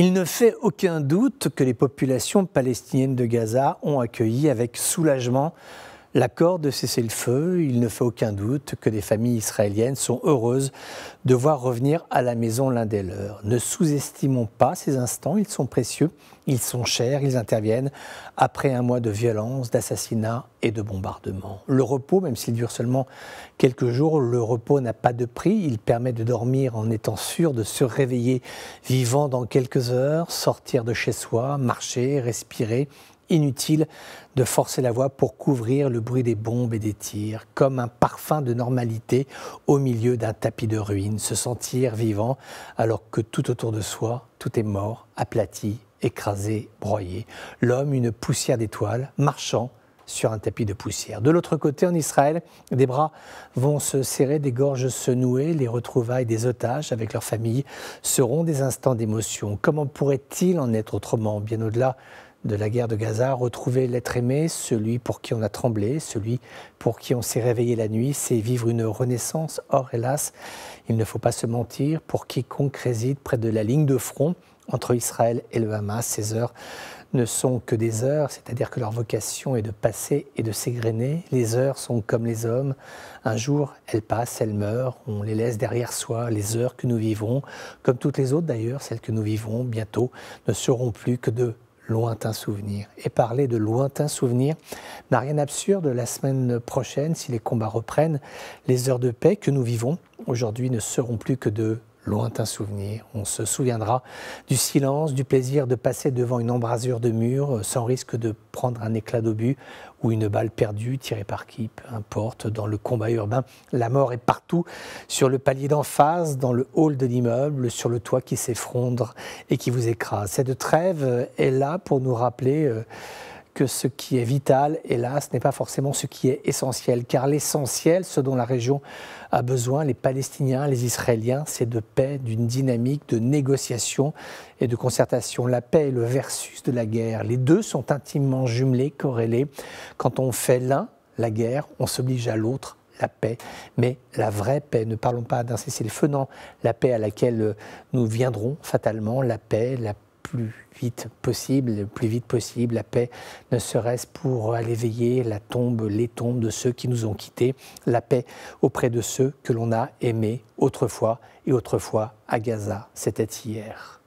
Il ne fait aucun doute que les populations palestiniennes de Gaza ont accueilli avec soulagement L'accord de cesser le feu il ne fait aucun doute que des familles israéliennes sont heureuses de voir revenir à la maison l'un des leurs. Ne sous-estimons pas ces instants, ils sont précieux, ils sont chers, ils interviennent après un mois de violence, d'assassinats et de bombardements. Le repos, même s'il dure seulement quelques jours, le repos n'a pas de prix, il permet de dormir en étant sûr de se réveiller vivant dans quelques heures, sortir de chez soi, marcher, respirer, inutile de forcer la voix pour couvrir le bruit des bombes et des tirs, comme un parfum de normalité au milieu d'un tapis de ruines, se sentir vivant alors que tout autour de soi, tout est mort, aplati, écrasé, broyé. L'homme, une poussière d'étoiles, marchant sur un tapis de poussière. De l'autre côté, en Israël, des bras vont se serrer, des gorges se nouer, les retrouvailles des otages avec leurs famille seront des instants d'émotion. Comment pourrait-il en être autrement, bien au-delà de la guerre de Gaza, retrouver l'être aimé, celui pour qui on a tremblé, celui pour qui on s'est réveillé la nuit, c'est vivre une renaissance. Or, hélas, il ne faut pas se mentir, pour quiconque réside près de la ligne de front entre Israël et le Hamas, ces heures ne sont que des heures, c'est-à-dire que leur vocation est de passer et de s'égrener. Les heures sont comme les hommes. Un jour, elles passent, elles meurent, on les laisse derrière soi. Les heures que nous vivrons, comme toutes les autres d'ailleurs, celles que nous vivrons bientôt, ne seront plus que deux lointains souvenirs. Et parler de lointain souvenir n'a rien d'absurde. La semaine prochaine, si les combats reprennent, les heures de paix que nous vivons aujourd'hui ne seront plus que de lointain souvenir. On se souviendra du silence, du plaisir de passer devant une embrasure de mur euh, sans risque de prendre un éclat d'obus ou une balle perdue tirée par qui, peu importe, dans le combat urbain. La mort est partout, sur le palier d'en face, dans le hall de l'immeuble, sur le toit qui s'effondre et qui vous écrase. Cette trêve euh, est là pour nous rappeler... Euh, que ce qui est vital, hélas, n'est pas forcément ce qui est essentiel. Car l'essentiel, ce dont la région a besoin, les Palestiniens, les Israéliens, c'est de paix, d'une dynamique, de négociation et de concertation. La paix est le versus de la guerre, les deux sont intimement jumelés, corrélés. Quand on fait l'un, la guerre, on s'oblige à l'autre, la paix, mais la vraie paix. Ne parlons pas d'un cessez-le-feu, non, la paix à laquelle euh, nous viendrons fatalement, la paix, la paix plus vite possible, plus vite possible, la paix, ne serait-ce pour aller veiller la tombe, les tombes de ceux qui nous ont quittés, la paix auprès de ceux que l'on a aimés autrefois, et autrefois à Gaza, c'était hier.